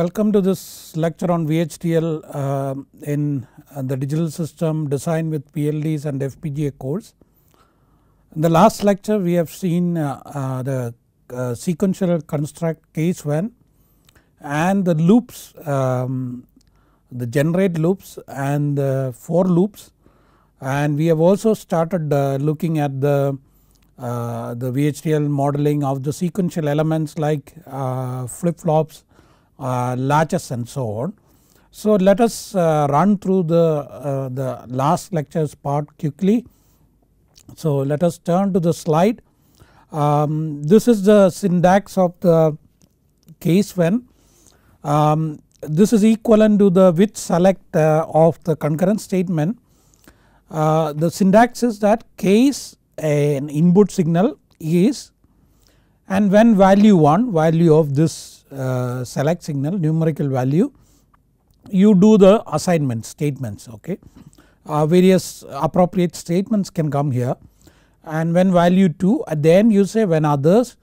welcome to this lecture on VHDL uh, in uh, the digital system design with PLDs and FPGA course. In the last lecture we have seen uh, uh, the uh, sequential construct case when and the loops um, the generate loops and for loops and we have also started uh, looking at the the VHDL modeling of the sequential elements like flip flops uh, latches and so on. So let us uh, run through the, uh, the last lectures part quickly. So let us turn to the slide. Um, this is the syntax of the case when um, this is equivalent to the with select uh, of the concurrent statement. Uh, the syntax is that case an input signal is and when value 1 value of this uh, select signal numerical value you do the assignment statements okay. Uh, various appropriate statements can come here and when value 2 at uh, the end you say when others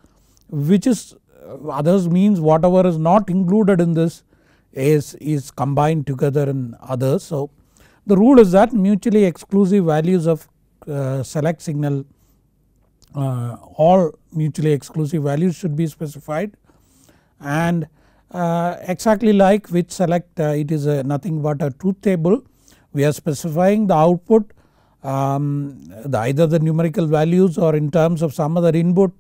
which is uh, others means whatever is not included in this is, is combined together in others. So the rule is that mutually exclusive values of uh, select signal uh, all mutually exclusive values should be specified and uh, exactly like with select uh, it is nothing but a truth table we are specifying the output um, the either the numerical values or in terms of some other input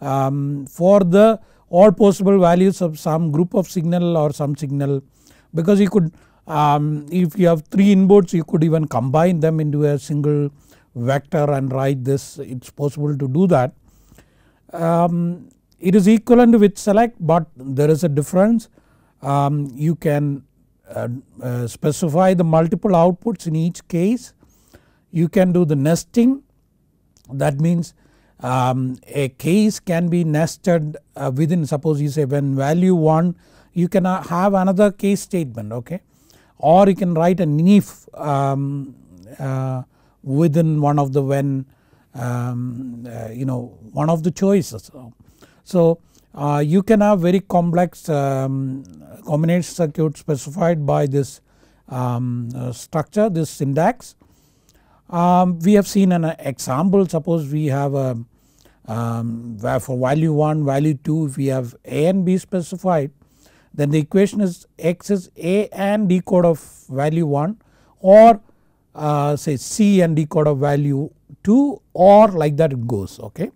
um, for the all possible values of some group of signal or some signal because you could um, if you have 3 inputs you could even combine them into a single vector and write this it is possible to do that. Um, it is equivalent with select but there is a difference um, you can uh, uh, specify the multiple outputs in each case you can do the nesting that means um, a case can be nested uh, within suppose you say when value 1 you can uh, have another case statement okay or you can write an if um, uh, within one of the when um, uh, you know one of the choices. So, so uh, you can have very complex um, combination circuit specified by this um, uh, structure this syntax. Um, we have seen an example suppose we have a um, for value 1 value 2 if we have a and b specified then the equation is x is a and decode of value 1 or uh, say c and decode of value 2 or like that it goes okay.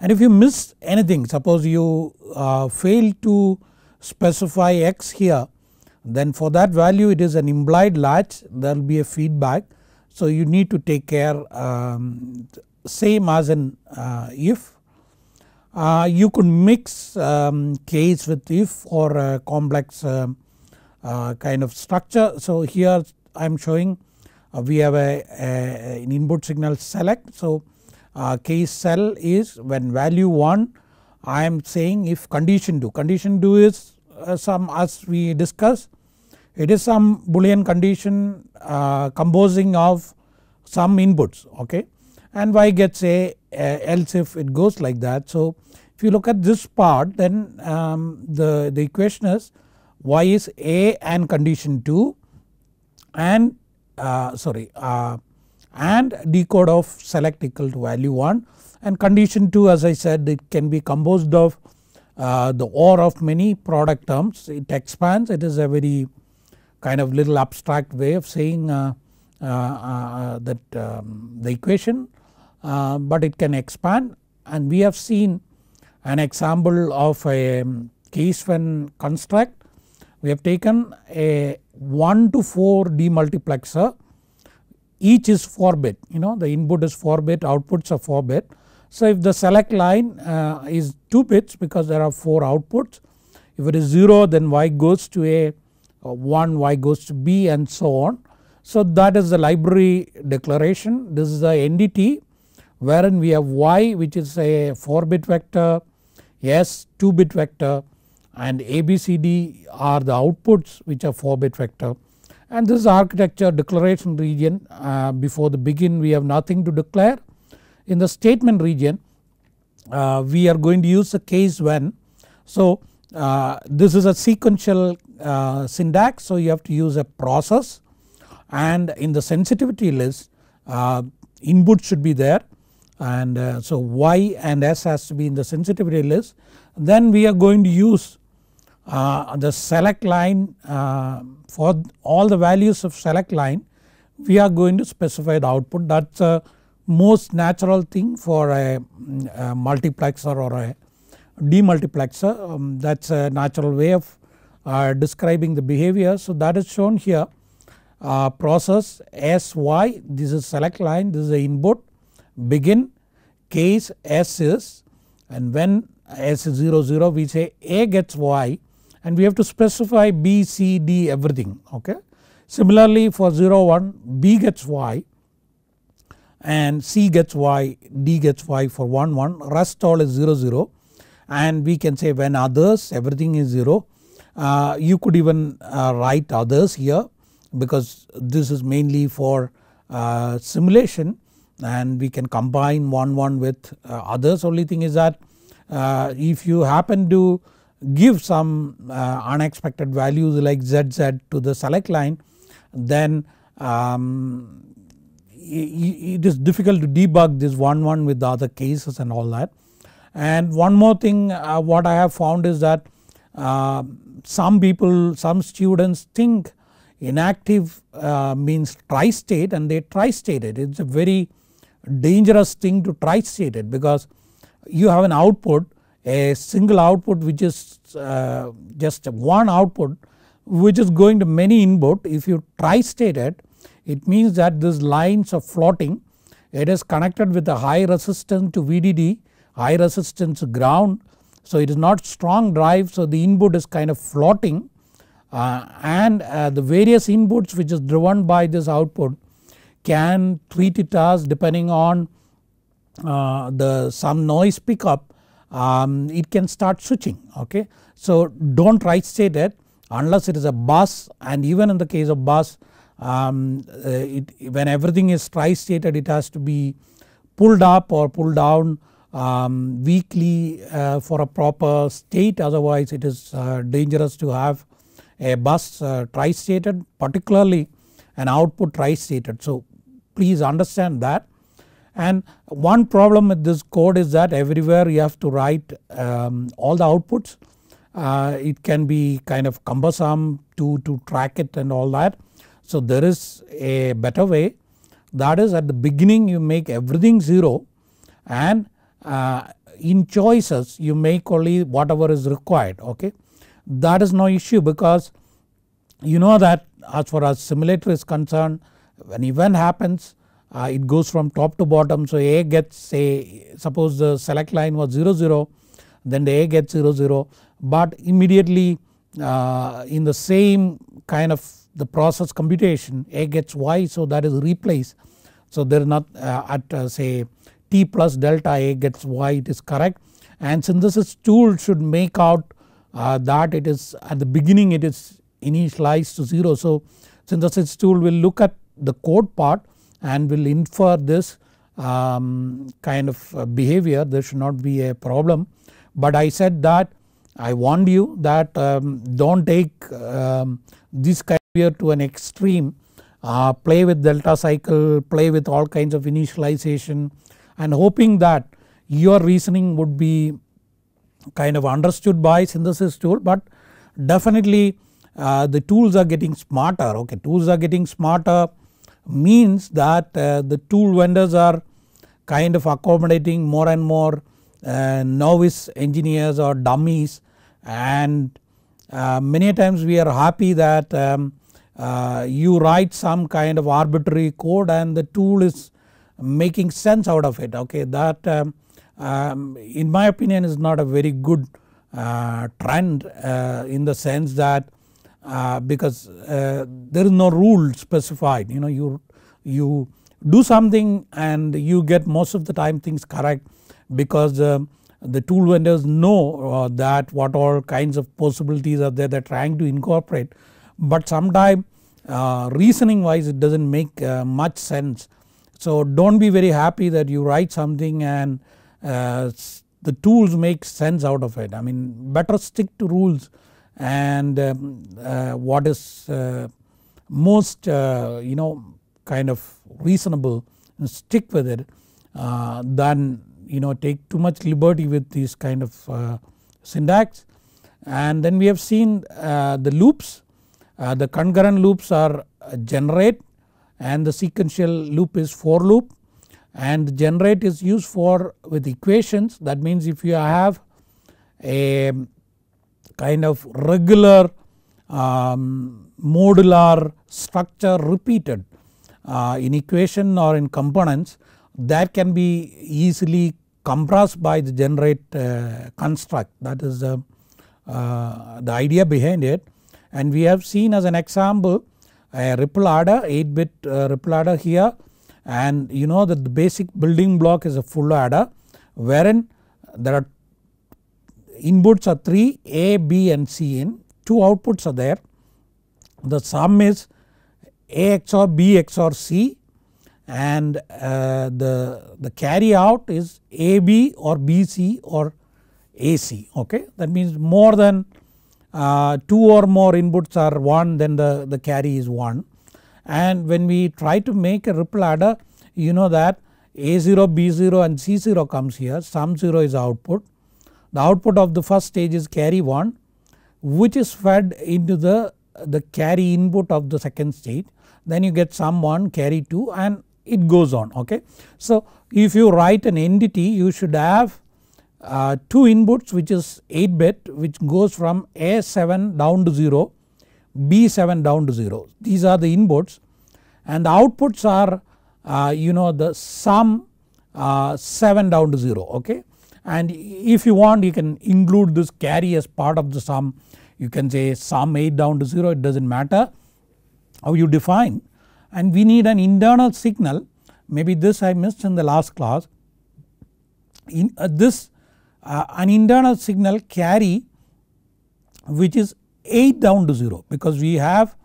And if you miss anything suppose you uh, fail to specify x here then for that value it is an implied latch there will be a feedback. So you need to take care um, same as in uh, if. Uh, you could mix um, case with if or a complex um, uh, kind of structure. So here I am showing uh, we have a, a, an input signal select. So uh, case cell is when value 1 I am saying if condition 2, condition 2 is uh, some as we discussed it is some boolean condition uh, composing of some inputs okay and y gets a else if it goes like that. So if you look at this part then um, the, the equation is y is a and condition 2 and uh, sorry uh, and decode of select equal to value 1 and condition 2 as I said it can be composed of uh, the OR of many product terms it expands it is a very kind of little abstract way of saying uh, uh, uh that um, the equation uh, but it can expand and we have seen an example of a um, case when construct we have taken a 1 to 4 demultiplexer each is 4 bit you know the input is 4 bit outputs are 4 bit. So if the select line uh, is 2 bits because there are 4 outputs if it is 0 then y goes to a uh, 1 y goes to b and so on. So that is the library declaration this is the NDT wherein we have y which is a 4 bit vector s 2 bit vector and ABCD are the outputs which are 4 bit vector and this is architecture declaration region uh, before the begin we have nothing to declare. In the statement region uh, we are going to use a case when. So uh, this is a sequential uh, syntax so you have to use a process and in the sensitivity list uh, input should be there and uh, so y and s has to be in the sensitivity list. Then we are going to use uh, the select line uh, for all the values of select line we are going to specify the output that is a most natural thing for a, a multiplexer or a demultiplexer um, that is a natural way of uh, describing the behavior. So that is shown here uh, process SY this is select line this is the input begin case S is and when S is 0 0 we say A gets Y and we have to specify B, C, D everything okay. Similarly for 0, 1 B gets Y and C gets Y, D gets Y for 1, 1 rest all is 0, 0 and we can say when others everything is 0. Uh, you could even uh, write others here because this is mainly for uh, simulation and we can combine one one with uh, others only thing is that uh, if you happen to give some uh, unexpected values like ZZ to the select line then um, it is difficult to debug this one one with the other cases and all that. And one more thing uh, what I have found is that uh, some people some students think inactive uh, means tri-state and they tri-state it. It is a very dangerous thing to tri-state it because you have an output a single output which is uh, just one output which is going to many input if you tri-state it it means that these lines are floating it is connected with a high resistance to VDD high resistance ground so it is not strong drive so the input is kind of floating uh, and uh, the various inputs which is driven by this output can treat it as depending on uh, the some noise pickup um, it can start switching okay. So do not write say that unless it is a bus and even in the case of bus um, uh, it, when everything is tri-stated it has to be pulled up or pulled down um, weekly uh, for a proper state otherwise it is uh, dangerous to have a bus uh, tri-stated particularly an output tri-stated. So please understand that and one problem with this code is that everywhere you have to write um, all the outputs. Uh, it can be kind of cumbersome to, to track it and all that. So there is a better way that is at the beginning you make everything 0 and uh, in choices you make only whatever is required okay. That is no issue because you know that as far as simulator is concerned when event happens uh, it goes from top to bottom. So A gets a suppose the select line was 0 0 then the A gets 0 0 but immediately uh, in the same kind of the process computation A gets Y so that is replaced. So there is not uh, at uh, say T plus delta A gets Y it is correct and synthesis tool should make out uh, that it is at the beginning it is initialized to 0. So synthesis tool will look at the code part and will infer this um, kind of uh, behavior there should not be a problem. But I said that I warned you that um, do not take um, this behavior to an extreme uh, play with delta cycle play with all kinds of initialization and hoping that your reasoning would be kind of understood by synthesis tool but definitely uh, the tools are getting smarter okay tools are getting smarter means that uh, the tool vendors are kind of accommodating more and more uh, novice engineers or dummies and uh, many times we are happy that um, you write some kind of arbitrary code and the tool is making sense out of it okay that um, um, in my opinion is not a very good uh, trend uh, in the sense that uh, because uh, there is no rule specified you know you you do something and you get most of the time things correct because uh, the tool vendors know uh, that what all kinds of possibilities are there they are trying to incorporate but sometimes uh, reasoning wise it does not make much sense. So do not be very happy that you write something and the tools make sense out of it I mean better stick to rules and um, uh, what is uh, most uh, you know kind of reasonable and stick with it than you know take too much liberty with these kind of syntax. And then we have seen the loops uh, the concurrent loops are generate and the sequential loop is for loop and generate is used for with equations that means if you have a kind of regular um, modular structure repeated uh, in equation or in components that can be easily compressed by the generate uh, construct that is the, uh, the idea behind it and we have seen as an example a ripple adder 8 bit uh, ripple adder here and you know that the basic building block is a full adder wherein there are inputs are 3 A, B and C in 2 outputs are there. The sum is A XOR B XOR C and uh, the, the carry out is AB or BC or AC okay. That means more than uh, 2 or more inputs are 1 then the, the carry is 1 and when we try to make a ripple adder you know that A0, B0 and C0 comes here sum 0 is output the output of the first stage is carry 1 which is fed into the, the carry input of the second stage then you get sum 1 carry 2 and it goes on okay. So if you write an entity you should have uh, 2 inputs which is 8 bit which goes from A7 down to 0 B7 down to 0 these are the inputs and the outputs are uh, you know the sum uh, 7 down to 0 okay and if you want you can include this carry as part of the sum you can say sum 8 down to 0 it does not matter how you define and we need an internal signal maybe this I missed in the last class in uh, this uh, an internal signal carry which is 8 down to 0 because we have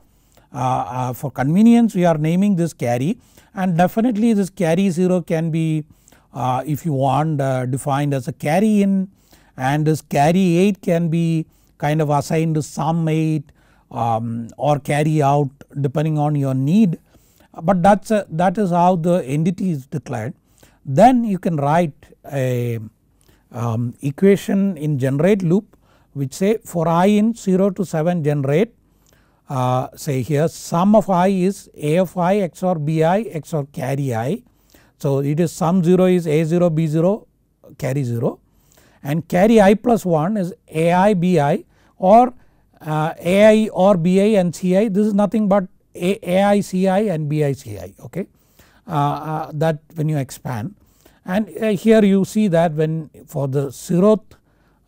uh, uh for convenience we are naming this carry and definitely this carry 0 can be uh, if you want uh, defined as a carry in and this carry 8 can be kind of assigned to sum 8 um, or carry out depending on your need but that's uh, that is how the entity is declared. Then you can write a um, equation in generate loop which say for i in 0 to 7 generate uh, say here sum of i is a of i xor bi xor carry i so it is sum 0 is A0 B0 carry 0 and carry i plus 1 is AI BI or uh, AI or BI and CI this is nothing but a i c i AI CI and BI CI okay uh, uh, that when you expand and uh, here you see that when for the 0th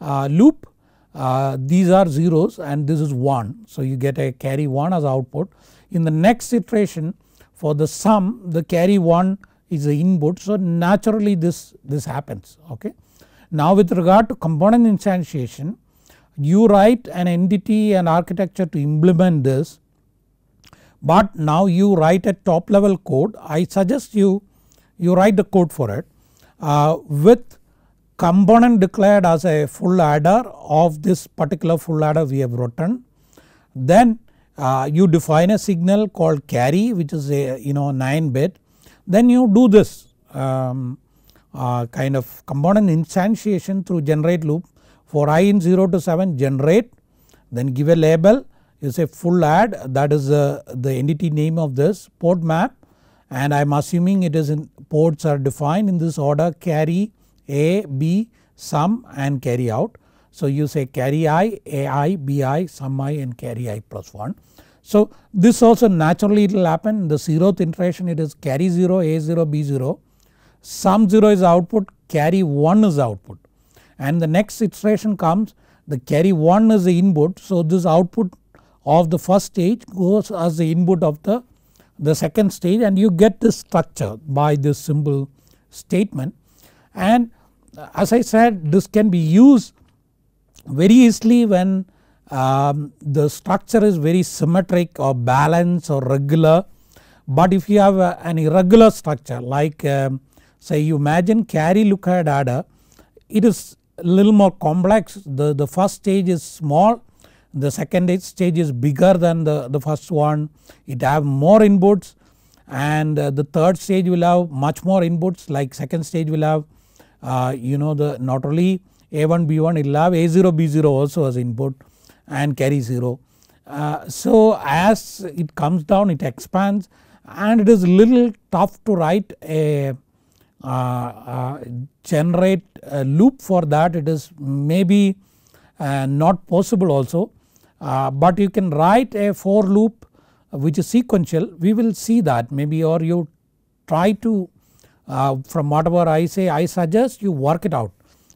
uh, loop uh, these are zeros and this is 1 so you get a carry 1 as output in the next iteration for the sum the carry 1 is the input. So naturally this, this happens okay. Now with regard to component instantiation you write an entity and architecture to implement this but now you write a top level code I suggest you you write the code for it uh, with component declared as a full adder of this particular full adder we have written then uh, you define a signal called carry which is a you know 9 bit then you do this um, uh, kind of component instantiation through generate loop for i in 0 to 7 generate then give a label you say full add that is uh, the entity name of this port map and I am assuming it is in ports are defined in this order carry A, B, sum and carry out. So you say carry i, a i, b i, sum i and carry i plus 1 so this also naturally it will happen the 0th iteration it is carry 0 A0 B0 sum 0 is output carry 1 is output and the next iteration comes the carry 1 is the input. So this output of the first stage goes as the input of the, the second stage and you get this structure by this simple statement. And as I said this can be used very easily when um, the structure is very symmetric or balanced or regular but if you have a, uh, an irregular structure like um, say you imagine carry look ahead adder it is a little more complex the, the first stage is small the second stage is bigger than the, the first one it have more inputs and uh, the third stage will have much more inputs like second stage will have uh, you know the not only a1 b1 it will have a0 b0 also as input and carry 0. Uh, so as it comes down it expands and it is little tough to write a uh, uh, generate a loop for that it is maybe uh, not possible also uh, but you can write a for loop which is sequential we will see that maybe or you try to uh, from whatever I say I suggest you work it out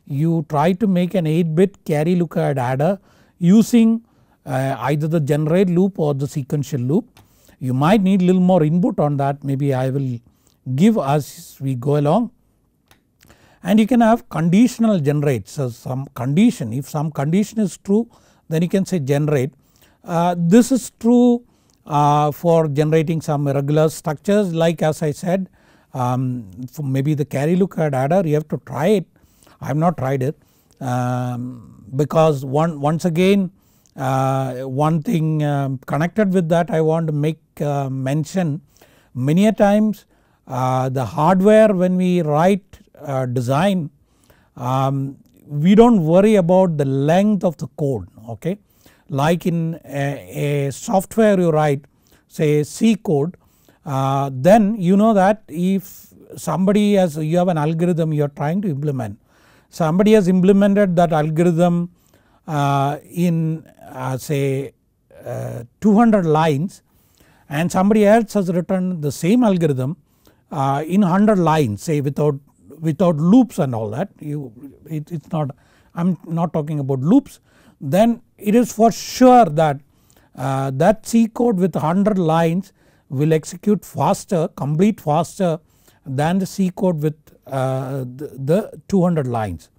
you try to make an 8 bit carry look-ahead adder using uh, either the generate loop or the sequential loop. You might need little more input on that maybe I will give as we go along and you can have conditional generate so some condition if some condition is true then you can say generate. Uh, this is true uh, for generating some regular structures like as I said um, maybe the carry look at adder you have to try it I have not tried it um, because one, once again uh, one thing um, connected with that I want to make uh, mention many a times uh, the hardware when we write uh, design um, we do not worry about the length of the code okay. Like in a, a software you write say C code uh, then you know that if somebody has you have an algorithm you are trying to implement somebody has implemented that algorithm uh, in uh, say uh, 200 lines and somebody else has written the same algorithm uh, in 100 lines say without without loops and all that you it's not I am not talking about loops then it is for sure that uh, that C code with 100 lines will execute faster complete faster than the C code with uh, the, the 200 lines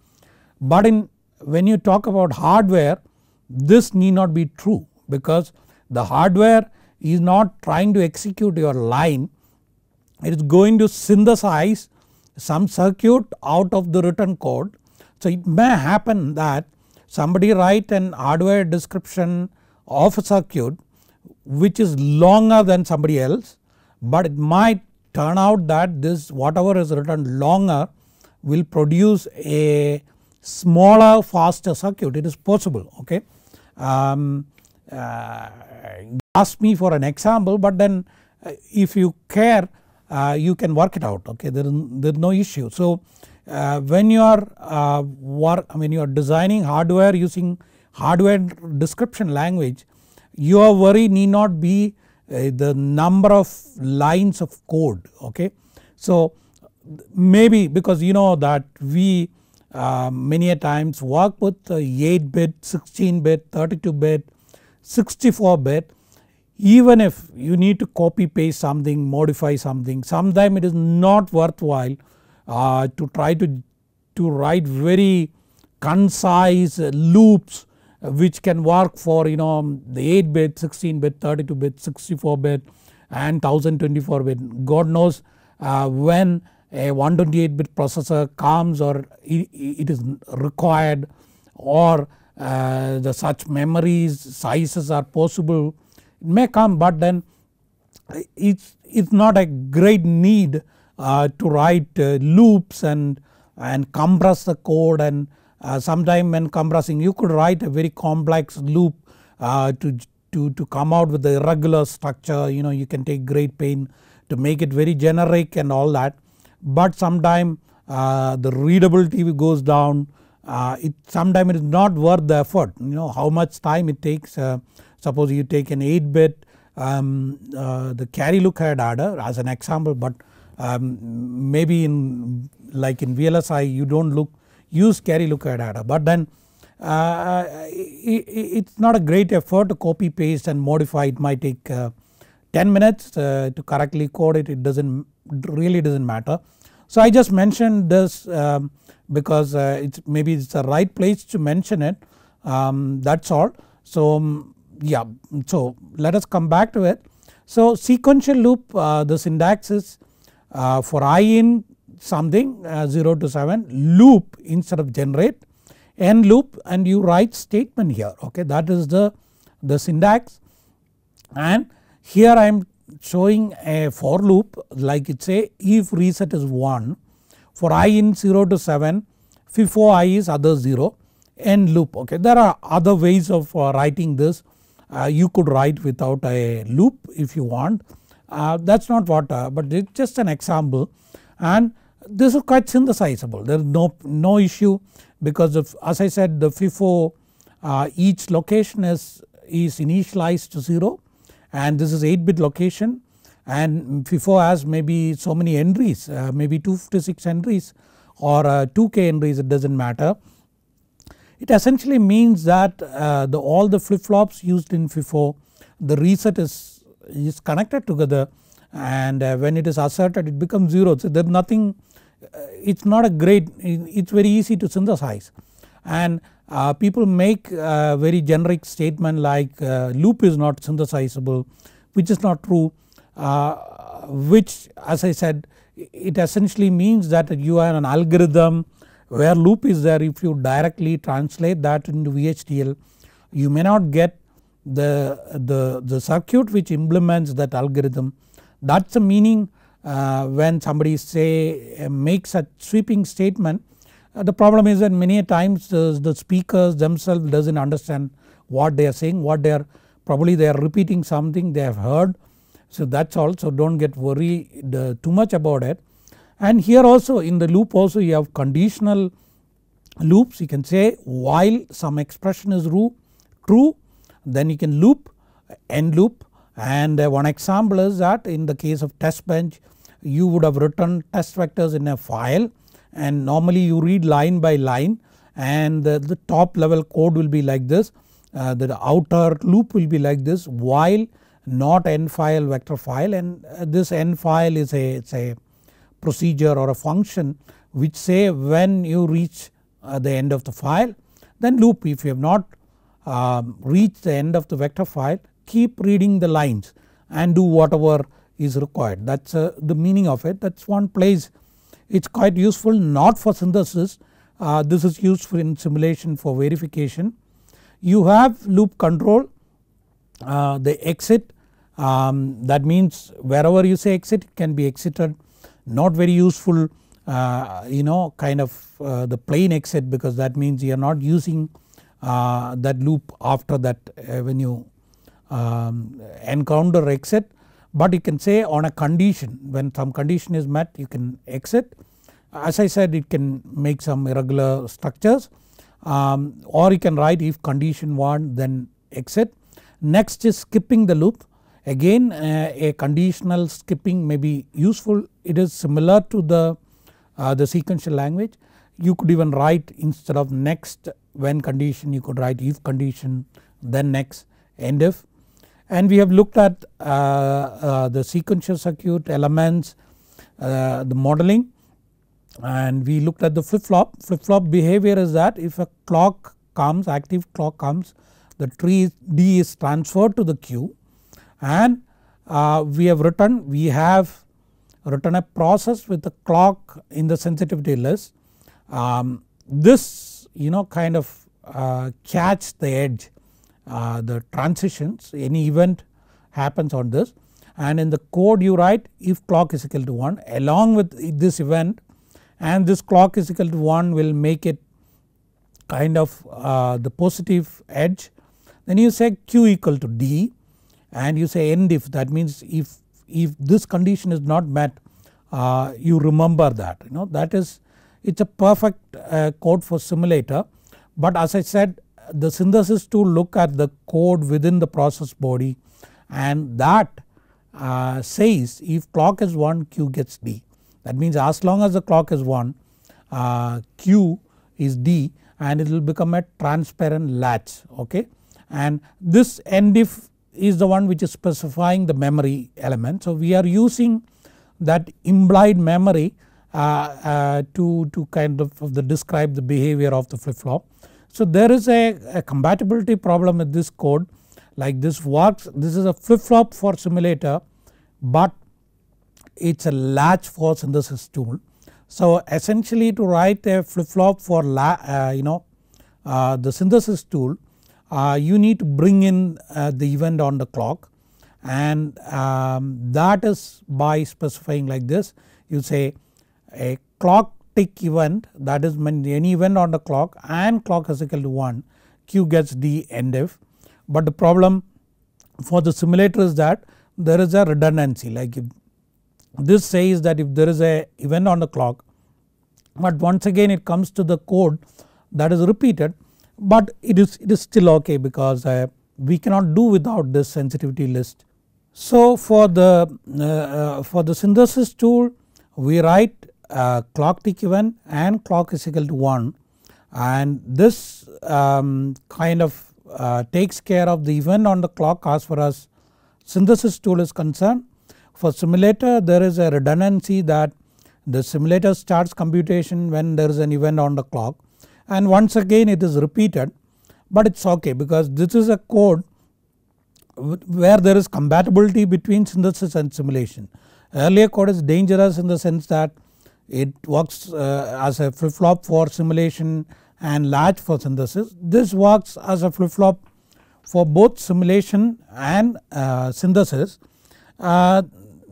but in when you talk about hardware this need not be true because the hardware is not trying to execute your line it is going to synthesize some circuit out of the written code. So it may happen that somebody write an hardware description of a circuit which is longer than somebody else but it might turn out that this whatever is written longer will produce a smaller faster circuit it is possible okay. Um, uh, ask me for an example but then uh, if you care uh, you can work it out okay there is, there is no issue. So uh, when you are uh, work I mean you are designing hardware using hardware description language your worry need not be uh, the number of lines of code okay. So maybe because you know that we uh, many a times work with 8 bit, 16 bit, 32 bit, 64 bit even if you need to copy paste something, modify something sometimes it is not worthwhile uh, to try to, to write very concise loops uh, which can work for you know the 8 bit, 16 bit, 32 bit, 64 bit and 1024 bit. God knows when a 128 bit processor comes or it is required or uh, the such memories sizes are possible it may come but then it's it's not a great need uh, to write uh, loops and and compress the code and uh, sometime when compressing you could write a very complex loop uh, to to to come out with the irregular structure you know you can take great pain to make it very generic and all that but sometime uh, the readability goes down uh, it sometime it is not worth the effort you know how much time it takes uh, suppose you take an 8 bit um, uh, the carry look ahead adder as an example but um, maybe in like in VLSI you do not look use carry look ahead adder but then uh, it's not a great effort to copy paste and modify it might take uh, 10 minutes to correctly code it it doesn't really doesn't matter so I just mentioned this um, because uh, it's maybe it's the right place to mention it um, that's all. So um, yeah so let us come back to it. So sequential loop uh, the syntax is uh, for i in something uh, 0 to 7 loop instead of generate end loop and you write statement here okay that is the the syntax and here I am showing a for loop like it say if reset is 1 for i in 0 to 7 FIFO i is other 0 end loop okay. There are other ways of uh, writing this uh, you could write without a loop if you want uh, that is not what uh, but it is just an example and this is quite synthesizable there is no, no issue because of, as I said the FIFO uh, each location is, is initialized to 0 and this is 8 bit location and FIFO has maybe so many entries uh, maybe 256 entries or uh, 2k entries it does not matter. It essentially means that uh, the, all the flip flops used in FIFO the reset is, is connected together and uh, when it is asserted it becomes 0 so there is nothing uh, it is not a great it is very easy to synthesize and uh, people make a very generic statement like uh, loop is not synthesizable which is not true uh, which as I said it essentially means that you have an algorithm where loop is there if you directly translate that into VHDL you may not get the, the, the circuit which implements that algorithm that is the meaning uh, when somebody say uh, makes a sweeping statement uh, the problem is that many times uh, the speakers themselves does not understand what they are saying what they are probably they are repeating something they have heard. So that is all so do not get worried uh, too much about it and here also in the loop also you have conditional loops you can say while some expression is true, true then you can loop end loop and one example is that in the case of test bench you would have written test vectors in a file and normally you read line by line and the, the top level code will be like this uh, the outer loop will be like this while not n file vector file and uh, this n file is a, it's a procedure or a function which say when you reach uh, the end of the file then loop if you have not uh, reached the end of the vector file keep reading the lines and do whatever is required that is uh, the meaning of it that is one place it is quite useful not for synthesis uh, this is used for in simulation for verification. You have loop control uh, the exit um, that means wherever you say exit it can be exited not very useful uh, you know kind of uh, the plain exit because that means you are not using uh, that loop after that uh, when you um, encounter exit but you can say on a condition when some condition is met you can exit. As I said it can make some irregular structures um, or you can write if condition 1 then exit. Next is skipping the loop again uh, a conditional skipping may be useful it is similar to the, uh, the sequential language you could even write instead of next when condition you could write if condition then next end if and we have looked at uh, uh, the sequential circuit elements, uh, the modeling and we looked at the flip flop. Flip flop behavior is that if a clock comes active clock comes the tree D is transferred to the queue and uh, we have written we have written a process with the clock in the sensitivity list. Um, this you know kind of uh, catch the edge uh, the transitions any event happens on this and in the code you write if clock is equal to 1 along with this event and this clock is equal to 1 will make it kind of uh, the positive edge then you say q equal to d and you say end if that means if if this condition is not met uh, you remember that you know that is it is a perfect uh, code for simulator but as I said the synthesis to look at the code within the process body and that uh, says if clock is 1 Q gets D. That means as long as the clock is 1 uh, Q is D and it will become a transparent latch okay. And this NDIF is the one which is specifying the memory element. So we are using that implied memory uh, uh to, to kind of, describe the behavior of the flip flop. So there is a, a compatibility problem with this code like this works this is a flip flop for simulator but it is a latch for synthesis tool. So essentially to write a flip flop for la, uh, you know uh, the synthesis tool uh, you need to bring in uh, the event on the clock and um, that is by specifying like this you say a clock tick event that is any event on the clock and clock is equal to 1 q gets d end if. But the problem for the simulator is that there is a redundancy like this says that if there is a event on the clock but once again it comes to the code that is repeated but it is, it is still okay because uh, we cannot do without this sensitivity list. So for the, uh, uh for the synthesis tool we write uh, clock tick event and clock is equal to 1 and this um, kind of uh, takes care of the event on the clock as far as synthesis tool is concerned. For simulator there is a redundancy that the simulator starts computation when there is an event on the clock and once again it is repeated but it is okay because this is a code where there is compatibility between synthesis and simulation. Earlier code is dangerous in the sense that it works uh, as a flip flop for simulation and latch for synthesis. This works as a flip flop for both simulation and uh, synthesis. Uh,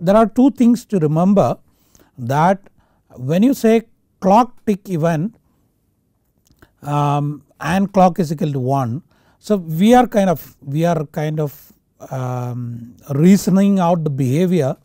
there are two things to remember that when you say clock tick event um, and clock is equal to 1. So we are kind of we are kind of um, reasoning out the behavior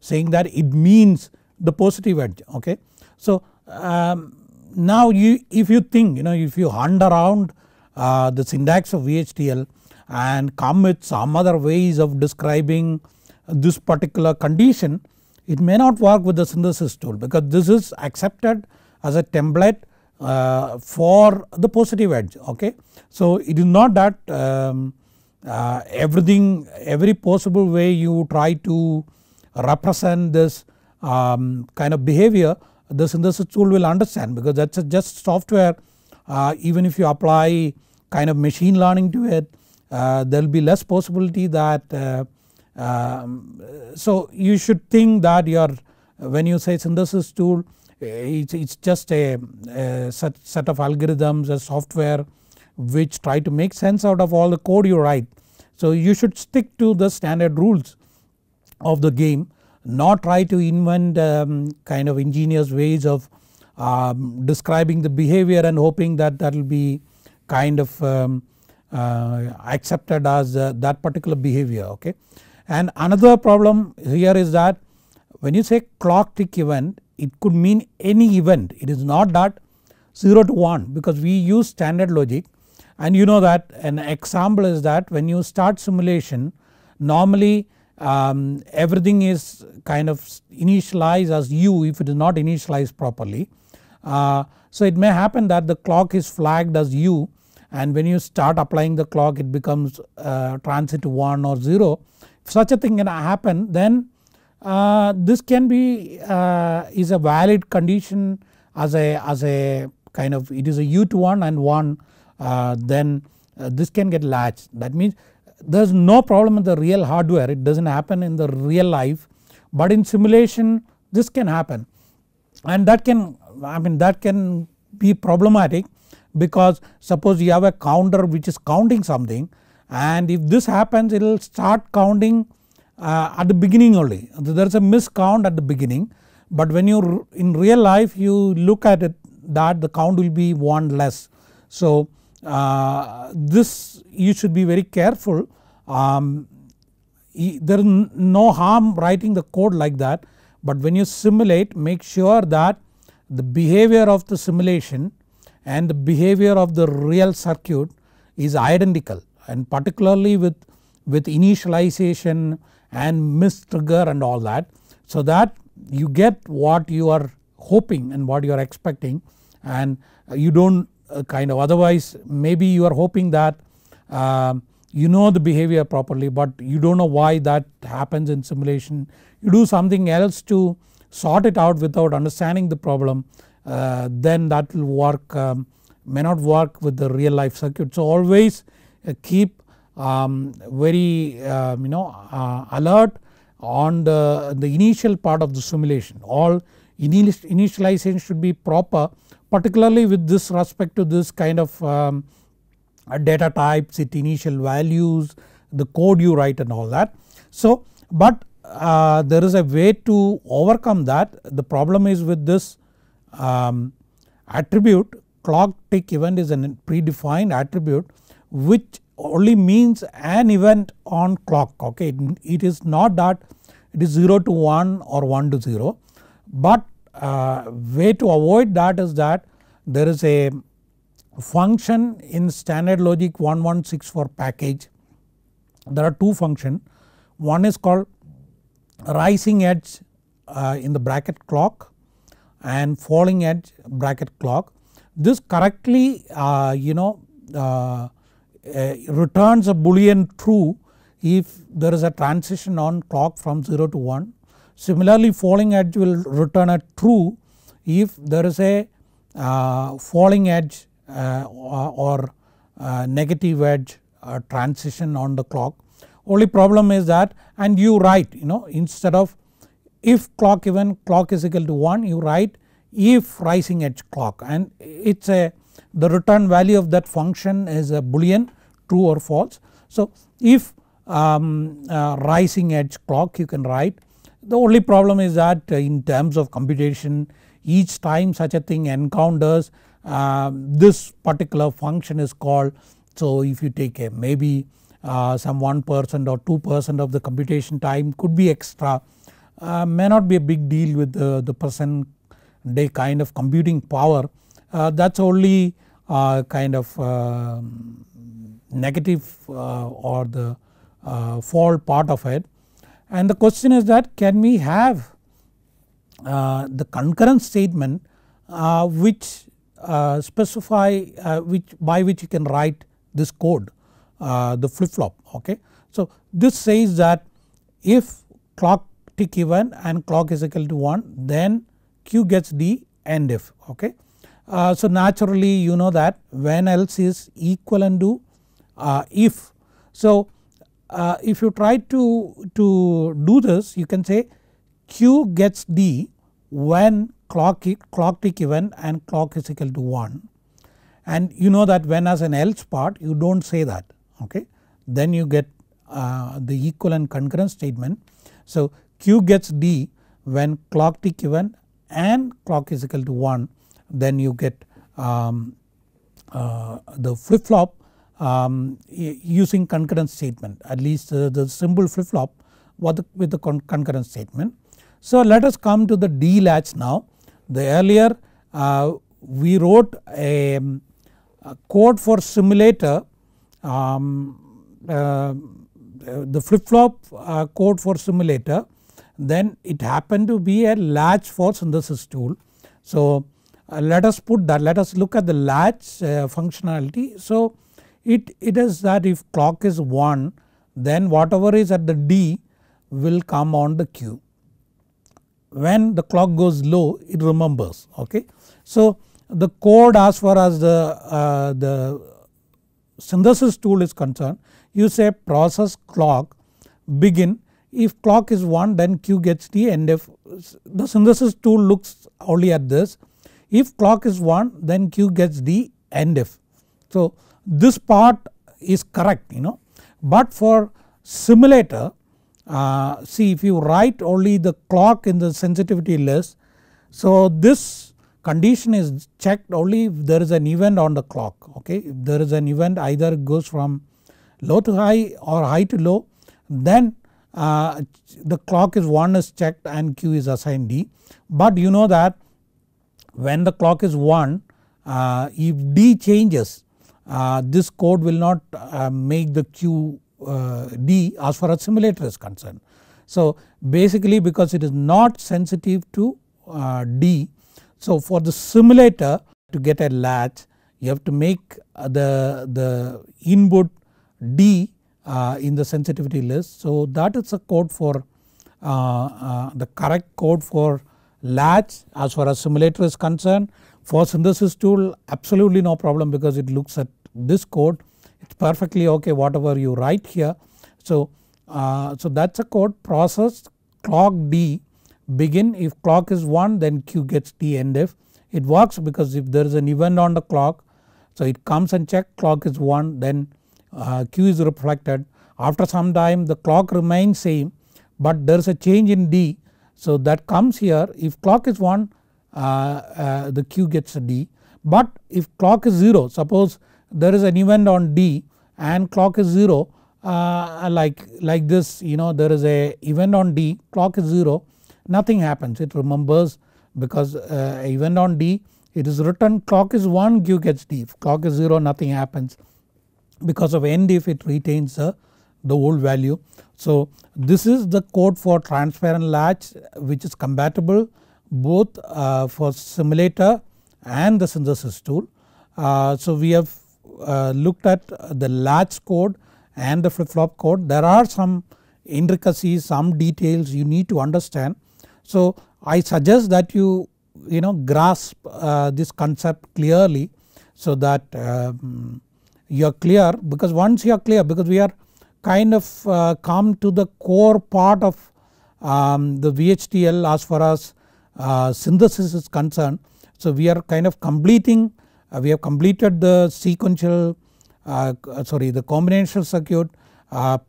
saying that it means the positive edge okay. So um, now you if you think you know if you hunt around uh, the syntax of VHDL and come with some other ways of describing this particular condition it may not work with the synthesis tool because this is accepted as a template uh, for the positive edge okay. So it is not that um, uh, everything every possible way you try to represent this um, kind of behavior the synthesis tool will understand because that is just software uh, even if you apply kind of machine learning to it uh, there will be less possibility that uh, um, so you should think that your when you say synthesis tool eh, it's, just a, a set, set of algorithms a software which try to make sense out of all the code you write. So you should stick to the standard rules of the game not try to invent um, kind of ingenious ways of um, describing the behavior and hoping that that will be kind of um, uh, accepted as uh, that particular behavior okay. And another problem here is that when you say clock tick event it could mean any event it is not that 0 to 1 because we use standard logic and you know that an example is that when you start simulation normally um, everything is kind of initialized as u if it is not initialized properly. Uh, so it may happen that the clock is flagged as u and when you start applying the clock it becomes uh, transit 1 or 0. If such a thing can happen then uh, this can be uh, is a valid condition as a as a kind of it is a u to 1 and 1 uh, then uh, this can get latched that means there is no problem in the real hardware it does not happen in the real life but in simulation this can happen and that can I mean that can be problematic because suppose you have a counter which is counting something and if this happens it will start counting uh, at the beginning only there is a miscount at the beginning but when you in real life you look at it that the count will be 1 less. So uh, this you should be very careful um, there is no harm writing the code like that but when you simulate make sure that the behavior of the simulation and the behavior of the real circuit is identical and particularly with, with initialization and miss trigger and all that so that you get what you are hoping and what you are expecting and you do not uh, kind of otherwise maybe you are hoping that uh, you know the behavior properly but you do not know why that happens in simulation. You do something else to sort it out without understanding the problem uh, then that will work um, may not work with the real life circuit. So always uh, keep um, very uh, you know uh, alert on the, the initial part of the simulation all initialization should be proper particularly with this respect to this kind of um, data types, its initial values, the code you write and all that. So, but uh, there is a way to overcome that the problem is with this um, attribute clock tick event is a predefined attribute which only means an event on clock okay it is not that it is 0 to 1 or 1 to 0 but uh, way to avoid that is that there is a function in standard logic 1164 package. There are two function one is called rising edge uh, in the bracket clock and falling edge bracket clock. This correctly uh, you know uh, uh returns a boolean true if there is a transition on clock from 0 to 1 Similarly, falling edge will return a true if there is a uh, falling edge uh, or uh, negative edge uh, transition on the clock. Only problem is that and you write you know instead of if clock even clock is equal to 1 you write if rising edge clock and it is a the return value of that function is a boolean true or false. So if um, uh, rising edge clock you can write the only problem is that uh, in terms of computation each time such a thing encounters uh, this particular function is called. So if you take a maybe uh, some 1% or 2% of the computation time could be extra uh, may not be a big deal with the, the present day kind of computing power uh, that is only uh, kind of negative or the fall part of it and the question is that can we have uh, the concurrent statement uh, which uh, specify uh, which by which you can write this code uh, the flip flop okay. So this says that if clock tick even and clock is equal to 1 then Q gets D and if okay. Uh, so naturally you know that when else is equivalent to if. So uh, if you try to, to do this you can say Q gets D when clock, clock tick event and clock is equal to 1 and you know that when as an else part you do not say that okay then you get uh, the and concurrent statement. So Q gets D when clock tick event and clock is equal to 1 then you get um, uh, the flip flop um, using concurrent statement at least uh, the symbol flip flop with, with the con concurrent statement. So let us come to the D latch now. The earlier uh, we wrote a, um, a, code for simulator um, uh, the flip flop uh, code for simulator then it happened to be a latch for synthesis tool. So uh, let us put that let us look at the latch uh, functionality. So it, it is that if clock is 1 then whatever is at the D will come on the Q. When the clock goes low it remembers okay. So the code as far as the, uh, the synthesis tool is concerned you say process clock begin if clock is 1 then Q gets the end if the synthesis tool looks only at this if clock is 1 then Q gets the end if. So this part is correct you know but for simulator uh, see if you write only the clock in the sensitivity list so this condition is checked only if there is an event on the clock okay if there is an event either goes from low to high or high to low then uh, the clock is 1 is checked and Q is assigned D but you know that when the clock is 1 uh, if D changes uh, this code will not uh, make the Q D uh, as far as simulator is concerned. So basically because it is not sensitive to D so for the simulator to get a latch you have to make the, the input D uh, in the sensitivity list. So that is a code for uh, uh, the correct code for latch as far as simulator is concerned. For synthesis tool absolutely no problem because it looks at this code it is perfectly okay whatever you write here. So, uh, so that is a code process clock D begin if clock is 1 then Q gets D end if. It works because if there is an event on the clock so it comes and check clock is 1 then uh, Q is reflected after some time the clock remains same but there is a change in D so that comes here if clock is 1 uh, uh the Q gets a D but if clock is 0 suppose there is an event on D and clock is 0 uh, like, like this you know there is a event on D clock is 0 nothing happens it remembers because uh, event on D it is written clock is 1 Q gets D if clock is 0 nothing happens because of end if it retains the, uh, the old value. So this is the code for transparent latch which is compatible both uh, for simulator and the synthesis tool. Uh, so we have uh, looked at the latch code and the flip flop code there are some intricacies some details you need to understand. So I suggest that you you know grasp uh, this concept clearly so that um, you are clear because once you are clear because we are kind of uh, come to the core part of um, the VHDL as far as uh, synthesis is concerned. So we are kind of completing uh, we have completed the sequential uh, uh, sorry the combinational circuit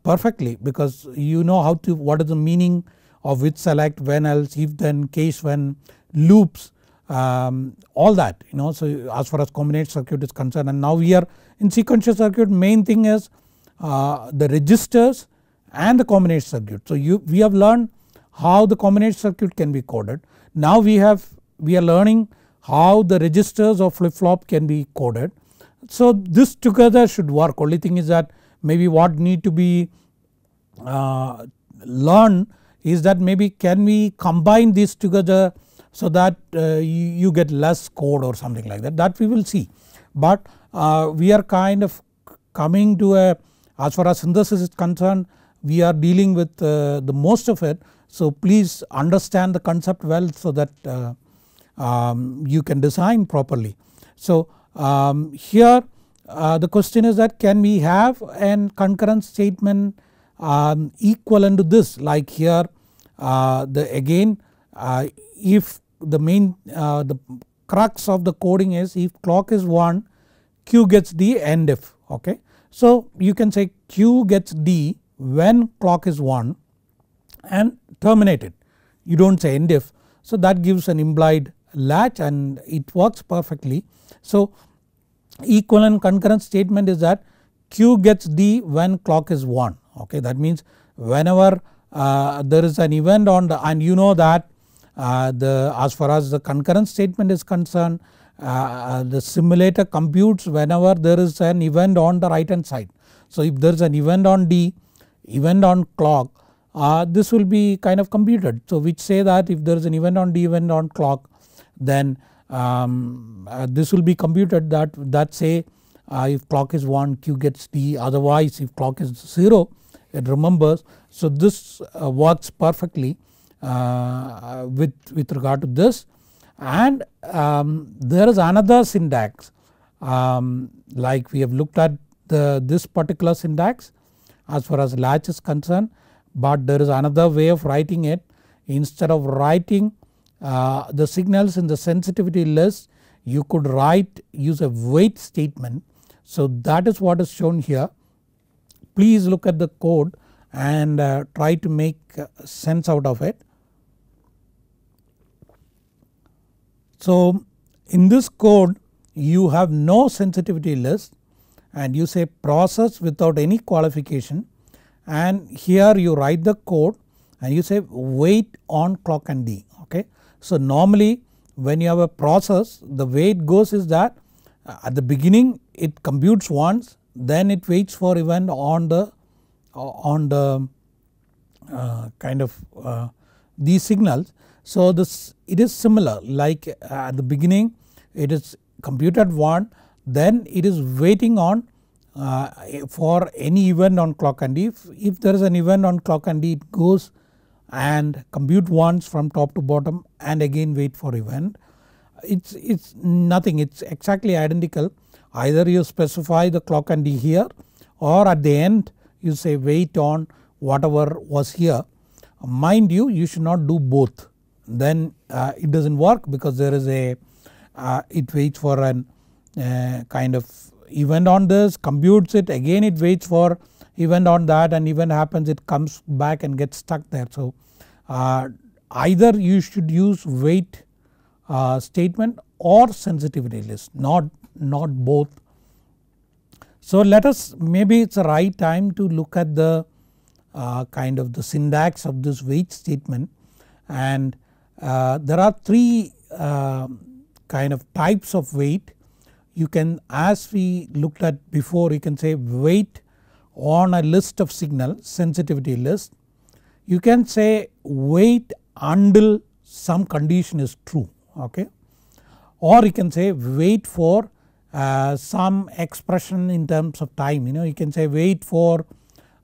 perfectly because you know how to what is the meaning of which select when else if then case when loops um, all that you know so as far as combinational circuit is concerned and now we are in sequential circuit main thing is uh, the registers and the combinational circuit. So you we have learned how the combinational circuit can be coded now we have we are learning how the registers of flip flop can be coded. So this together should work only thing is that maybe what need to be uh, learned is that maybe can we combine these together so that uh, you, get less code or something like that that we will see. But uh, we are kind of coming to a as far as synthesis is concerned we are dealing with uh, the most of it. So please understand the concept well so that uh, um, you can design properly. So um, here uh, the question is that can we have an concurrent statement um, equivalent to this like here uh, the again uh, if the main uh, the crux of the coding is if clock is 1 Q gets D and if okay. So you can say Q gets D when clock is 1 and terminated you do not say end if so that gives an implied latch and it works perfectly. So equivalent concurrent statement is that Q gets D when clock is 1 okay that means whenever uh, there is an event on the and you know that uh, the as far as the concurrent statement is concerned uh, uh the simulator computes whenever there is an event on the right hand side. So if there is an event on D event on clock uh, this will be kind of computed. So which say that if there is an event on D event on clock then um, uh, this will be computed that that say uh, if clock is 1 q gets t otherwise if clock is 0 it remembers. So this uh, works perfectly uh, with, with regard to this and um, there is another syntax um, like we have looked at the, this particular syntax as far as latch is concerned but there is another way of writing it instead of writing uh, the signals in the sensitivity list you could write use a weight statement. So that is what is shown here. Please look at the code and uh, try to make uh, sense out of it. So in this code you have no sensitivity list and you say process without any qualification and here you write the code and you say wait on clock and D okay. So normally when you have a process the way it goes is that uh, at the beginning it computes once then it waits for event on the uh, on the uh, kind of uh, these signals. So this it is similar like at the beginning it is computed one then it is waiting on uh, for any event on clock and if, if there is an event on clock and it goes and compute once from top to bottom and again wait for event. It's, it's nothing it's exactly identical either you specify the clock and here or at the end you say wait on whatever was here. Mind you you should not do both then uh, it does not work because there is a uh, it waits for an uh, kind of event on this computes it again it waits for event on that and event happens it comes back and gets stuck there. So uh, either you should use weight uh, statement or sensitivity list not, not both. So let us maybe it is a right time to look at the uh, kind of the syntax of this weight statement and uh, there are three uh, kind of types of weight you can as we looked at before you can say weight on a list of signal sensitivity list you can say wait until some condition is true okay or you can say wait for uh, some expression in terms of time you know you can say wait for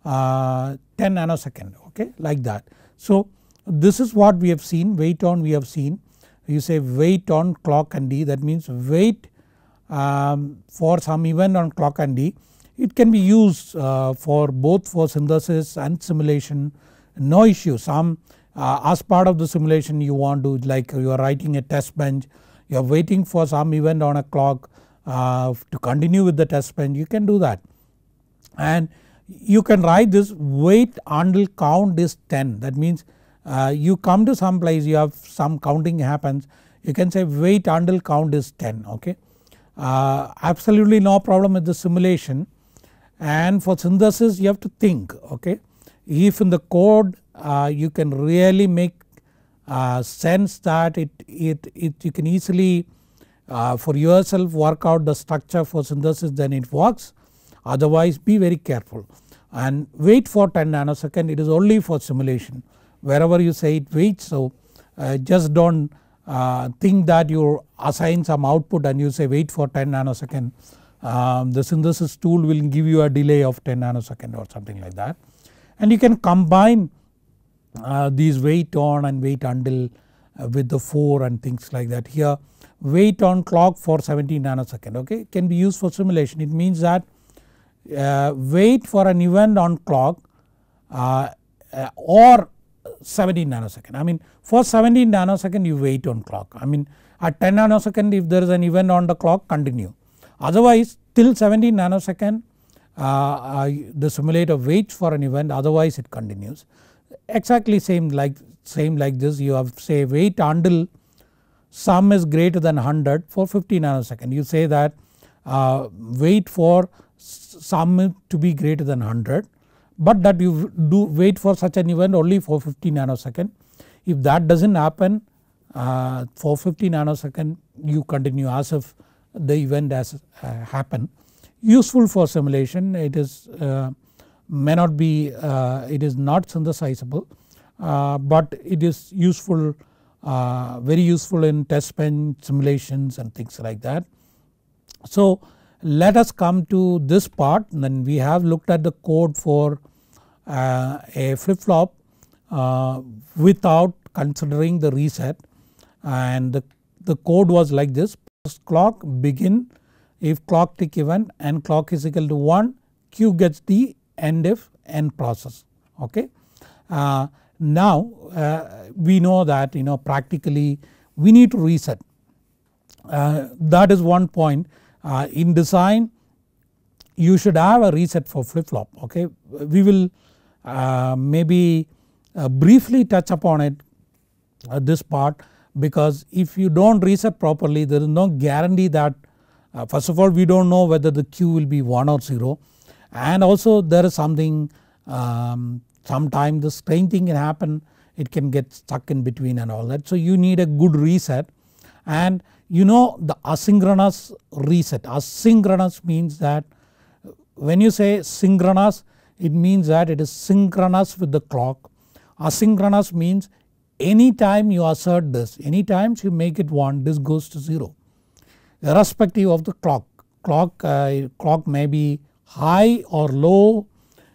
uh, 10 nanosecond okay like that. So this is what we have seen wait on we have seen you say wait on clock and D that means wait um, for some event on clock and D it can be used uh, for both for synthesis and simulation no issue some uh, as part of the simulation you want to like you are writing a test bench you are waiting for some event on a clock uh, to continue with the test bench you can do that. And you can write this wait until count is 10 that means uh, you come to some place you have some counting happens you can say wait until count is 10 okay. Uh, absolutely no problem with the simulation and for synthesis you have to think okay. If in the code uh, you can really make uh, sense that it, it, it you can easily uh, for yourself work out the structure for synthesis then it works otherwise be very careful and wait for 10 nanosecond it is only for simulation wherever you say it waits so uh, just don't uh, think that you assign some output and you say wait for 10 nanosecond um, the synthesis tool will give you a delay of 10 nanosecond or something like that. And you can combine uh, these wait on and wait until uh, with the 4 and things like that here wait on clock for 17 nanosecond okay can be used for simulation it means that uh, wait for an event on clock uh, uh, or 17 nanosecond I mean for 17 nanosecond you wait on clock I mean at 10 nanosecond if there is an event on the clock continue Otherwise till 17 nanosecond uh, uh, the simulator waits for an event otherwise it continues. Exactly same like same like this you have say wait until sum is greater than 100 for 50 nanosecond you say that uh, wait for sum to be greater than 100 but that you do wait for such an event only for 50 nanosecond if that does not happen uh, for 50 nanosecond you continue as if the event has uh, happened. Useful for simulation it is uh, may not be uh, it is not synthesizable but it is useful very useful in test bench simulations and things like that. So let us come to this part then we have looked at the code for uh, a flip flop uh, without considering the reset and the, the code was like this clock begin if clock tick event and clock is equal to 1 Q gets the end if end process okay. Uh, now uh, we know that you know practically we need to reset uh, that is one point uh, in design you should have a reset for flip flop okay. We will uh, maybe uh, briefly touch upon it this part because if you do not reset properly there is no guarantee that uh, first of all we do not know whether the Q will be 1 or 0 and also there is something um, sometime the strange thing can happen it can get stuck in between and all that. So you need a good reset and you know the asynchronous reset asynchronous means that when you say synchronous it means that it is synchronous with the clock asynchronous means any time you assert this, any times you make it 1 this goes to 0 irrespective of the clock. Clock, uh, clock may be high or low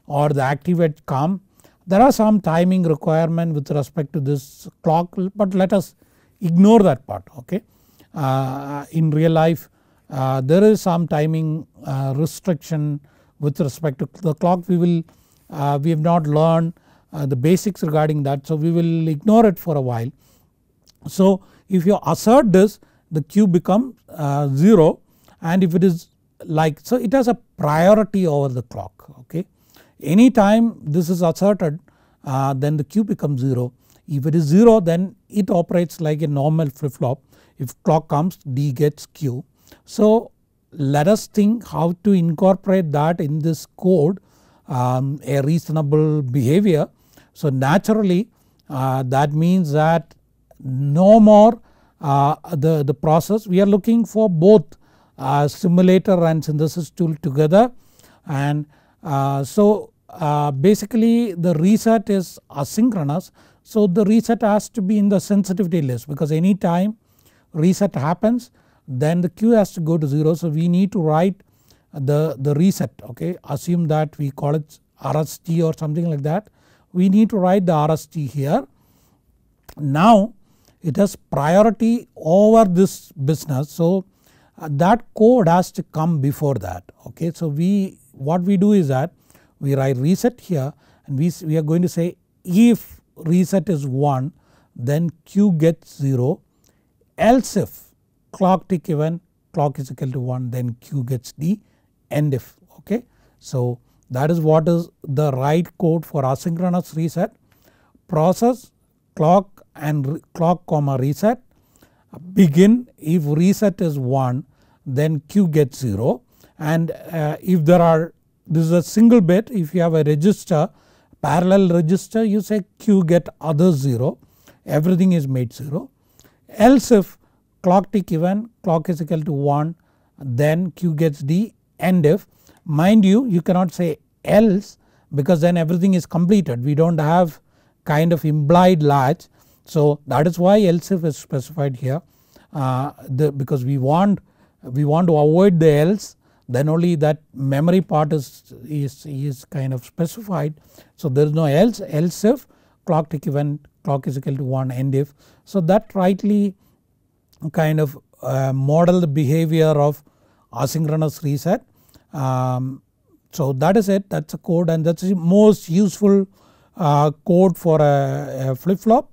or the activate come. There are some timing requirement with respect to this clock but let us ignore that part okay. Uh, in real life uh, there is some timing uh, restriction with respect to the clock we will uh, we have not learned uh, the basics regarding that so we will ignore it for a while. So if you assert this the Q becomes uh, 0 and if it is like so it has a priority over the clock okay. Any time this is asserted uh, then the Q becomes 0. If it is 0 then it operates like a normal flip flop if clock comes D gets Q. So let us think how to incorporate that in this code um, a reasonable behavior so naturally uh, that means that no more uh, the, the process we are looking for both uh, simulator and synthesis tool together and uh, so uh, basically the reset is asynchronous so the reset has to be in the sensitivity list because any time reset happens then the Q has to go to 0 so we need to write the, the reset okay assume that we call it RST or something like that we need to write the RST here. Now it has priority over this business so uh, that code has to come before that okay. So we what we do is that we write reset here and we, we are going to say if reset is 1 then Q gets 0 else if clock tick even, clock is equal to 1 then Q gets D end if okay. So that is what is the right code for asynchronous reset. Process clock and clock comma reset begin if reset is 1 then Q gets 0 and uh, if there are this is a single bit if you have a register parallel register you say Q get other 0 everything is made 0 else if clock tick even clock is equal to 1 then Q gets D and if Mind you you cannot say else because then everything is completed we do not have kind of implied latch, So that is why else if is specified here uh, the, because we want we want to avoid the else then only that memory part is, is, is kind of specified. So there is no else else if clock tick event clock is equal to 1 end if. So that rightly kind of uh, model the behavior of asynchronous reset um, so that is it that is a code and that is the most useful uh, code for a, a, flip flop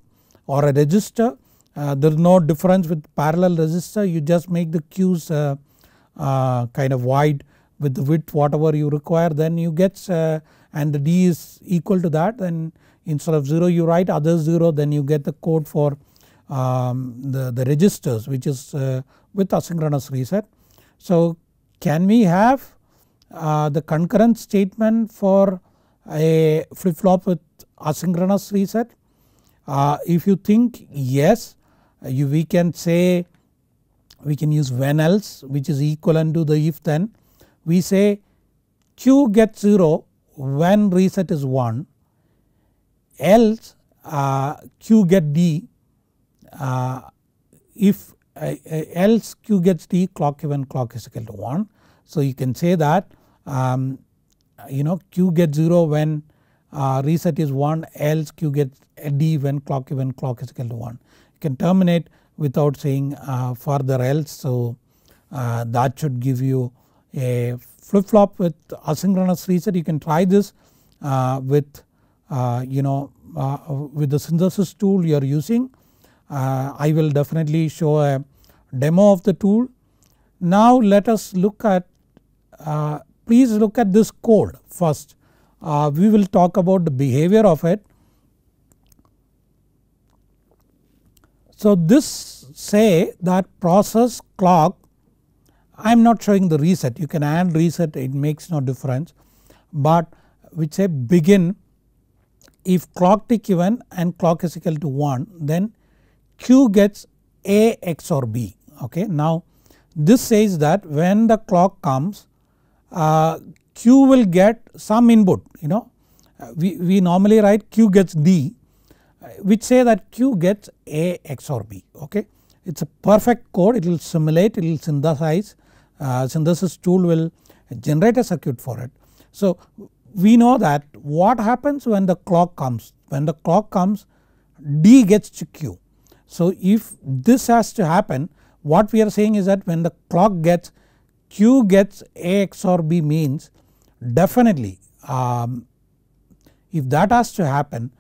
or a register. Uh, there is no difference with parallel register you just make the queues uh, uh, kind of wide with the width whatever you require then you get uh, and the D is equal to that then instead of 0 you write other 0 then you get the code for um, the, the registers which is uh, with asynchronous reset. So can we have uh, the concurrent statement for a flip flop with asynchronous reset? Uh, if you think yes you, we can say we can use when else which is equivalent to the if then. We say Q gets 0 when reset is 1 else uh, Q get D uh, if uh, uh else Q gets D clock even clock is equal to 1. So you can say that um, you know Q gets 0 when uh, reset is 1 else Q gets D when clock when clock is equal to 1. You can terminate without saying uh, further else so uh, that should give you a flip flop with asynchronous reset you can try this uh, with uh, you know uh, with the synthesis tool you are using. I will definitely show a demo of the tool. Now let us look at uh, please look at this code first. Uh, we will talk about the behavior of it. So this say that process clock I am not showing the reset you can add reset it makes no difference but which say begin if clock tick even and clock is equal to 1 then Q gets A XOR B okay. Now this says that when the clock comes uh, Q will get some input you know uh, we, we normally write Q gets D uh, which say that Q gets A XOR B okay. It is a perfect code it will simulate it will synthesize uh, synthesis tool will generate a circuit for it. So we know that what happens when the clock comes when the clock comes D gets to Q. So if this has to happen what we are saying is that when the clock gets Q gets AX or B means definitely um, if that has to happen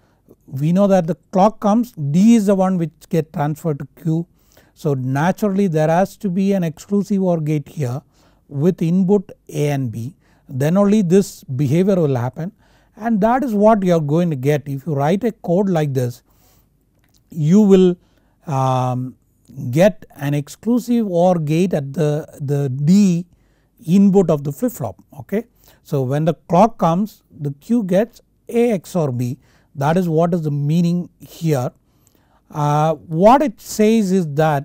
we know that the clock comes D is the one which get transferred to Q. So naturally there has to be an exclusive OR gate here with input A and B then only this behavior will happen and that is what you are going to get if you write a code like this you will um, get an exclusive OR gate at the, the D input of the flip flop okay. So when the clock comes the Q gets A XOR B that is what is the meaning here. Uh, what it says is that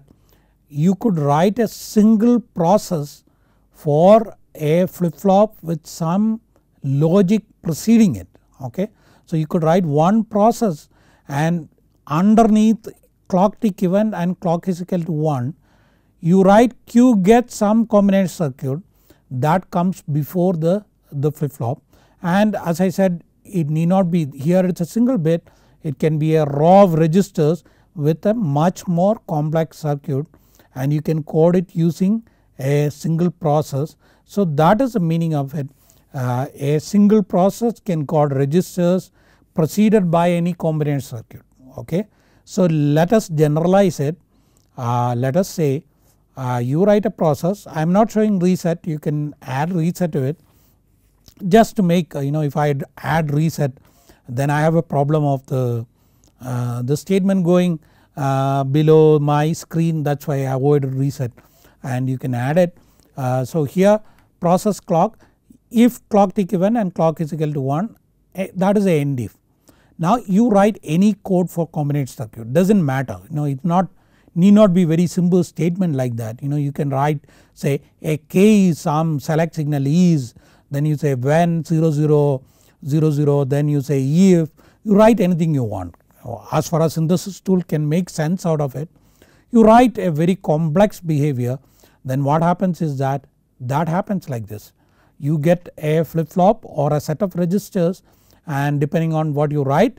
you could write a single process for a flip flop with some logic preceding it okay. So you could write one process and underneath clock tick given and clock is equal to 1 you write Q get some combinational circuit that comes before the, the flip flop and as I said it need not be here it is a single bit it can be a row of registers with a much more complex circuit and you can code it using a single process. So that is the meaning of it uh, a single process can code registers preceded by any combinational circuit okay. So let us generalize it uh, let us say uh, you write a process I am not showing reset you can add reset to it just to make uh, you know if I add reset then I have a problem of the, uh, the statement going uh, below my screen that is why I avoid reset and you can add it. Uh, so here process clock if clock tick event and clock is equal to 1 eh, that is a end if now you write any code for combinate circuit does not matter you know it not need not be very simple statement like that you know you can write say a k is some select signal is then you say when 0 0 0 0 then you say if you write anything you want as far as synthesis tool can make sense out of it you write a very complex behavior then what happens is that that happens like this you get a flip flop or a set of registers and depending on what you write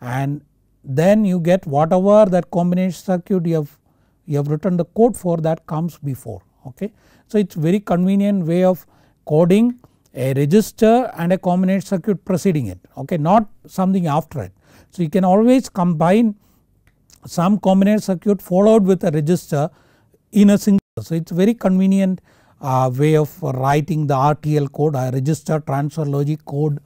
and then you get whatever that combination circuit you have you have written the code for that comes before okay. So it is very convenient way of coding a register and a combination circuit preceding it okay not something after it. So you can always combine some combination circuit followed with a register in a single. So it is very convenient uh, way of writing the RTL code, a uh, register transfer logic code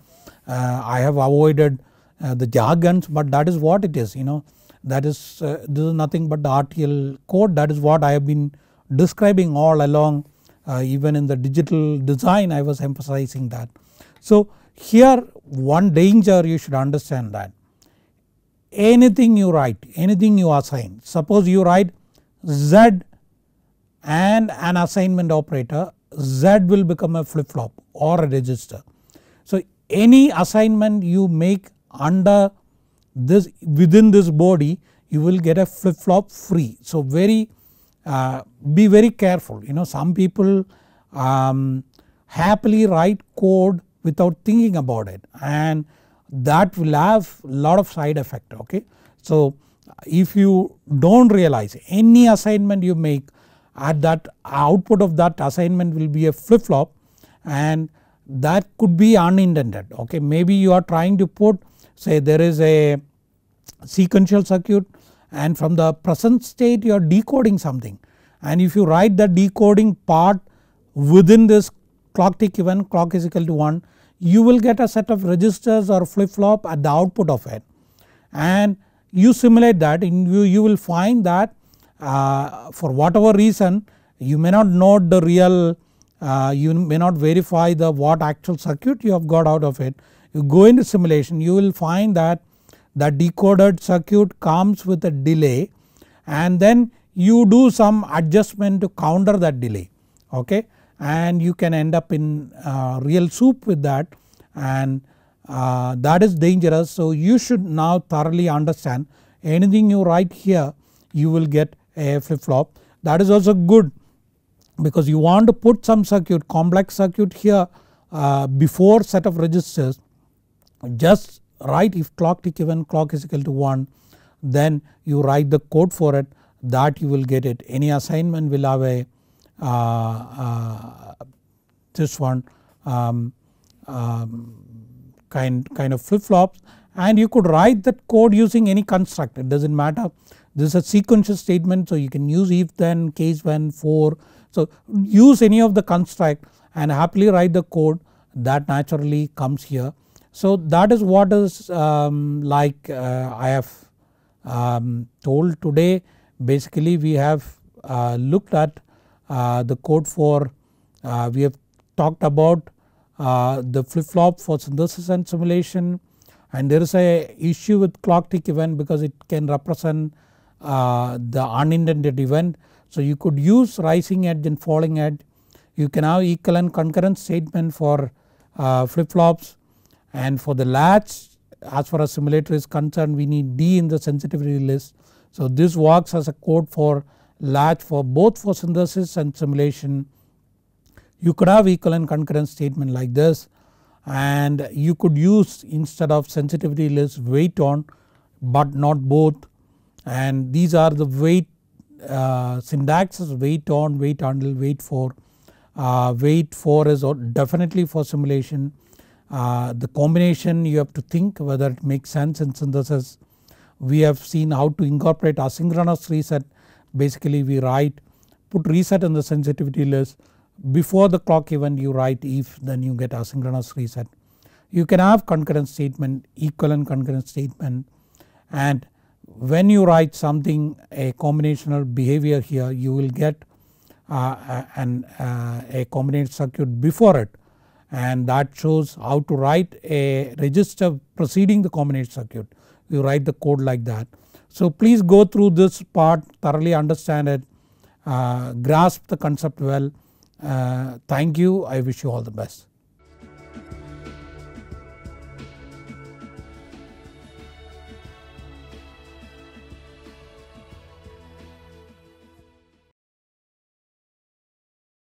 uh, I have avoided uh, the jargons but that is what it is you know that is uh, this is nothing but the RTL code that is what I have been describing all along even in the digital design I was emphasizing that. So here one danger you should understand that anything you write anything you assign suppose you write Z and an assignment operator Z will become a flip flop or a register any assignment you make under this within this body you will get a flip flop free. So very uh, be very careful you know some people um, happily write code without thinking about it and that will have lot of side effect okay. So if you don't realize any assignment you make at that output of that assignment will be a flip flop and that could be unintended okay maybe you are trying to put say there is a sequential circuit and from the present state you are decoding something and if you write the decoding part within this clock tick event clock is equal to 1 you will get a set of registers or flip flop at the output of it and you simulate that and you, you will find that uh, for whatever reason you may not know the real uh, you may not verify the what actual circuit you have got out of it. You go into simulation you will find that the decoded circuit comes with a delay and then you do some adjustment to counter that delay okay and you can end up in uh, real soup with that and uh, that is dangerous. So you should now thoroughly understand anything you write here you will get a flip flop that is also good because you want to put some circuit complex circuit here uh, before set of registers just write if clock tick event clock is equal to 1 then you write the code for it that you will get it any assignment will have a uh, uh, this one um, um, kind, kind of flip flops and you could write that code using any construct it does not matter this is a sequential statement so you can use if then case when for so use any of the construct and happily write the code that naturally comes here. So that is what is um, like uh, I have um, told today basically we have uh, looked at uh, the code for uh, we have talked about uh, the flip flop for synthesis and simulation and there is a issue with clock tick event because it can represent uh, the unintended event. So you could use rising edge and falling edge. You can have equal and concurrent statement for uh, flip flops and for the latch as far as simulator is concerned we need D in the sensitivity list. So this works as a code for latch for both for synthesis and simulation. You could have equal and concurrent statement like this and you could use instead of sensitivity list weight on but not both and these are the weight uh, syntax is wait on, wait until, wait for. Uh, wait for is definitely for simulation. Uh, the combination you have to think whether it makes sense in synthesis. We have seen how to incorporate asynchronous reset. Basically we write put reset in the sensitivity list before the clock event you write if then you get asynchronous reset. You can have concurrent statement equivalent concurrent statement and when you write something a combinational behavior here you will get uh, an, uh, a combination circuit before it and that shows how to write a register preceding the combination circuit you write the code like that. So please go through this part thoroughly understand it uh, grasp the concept well uh, thank you I wish you all the best.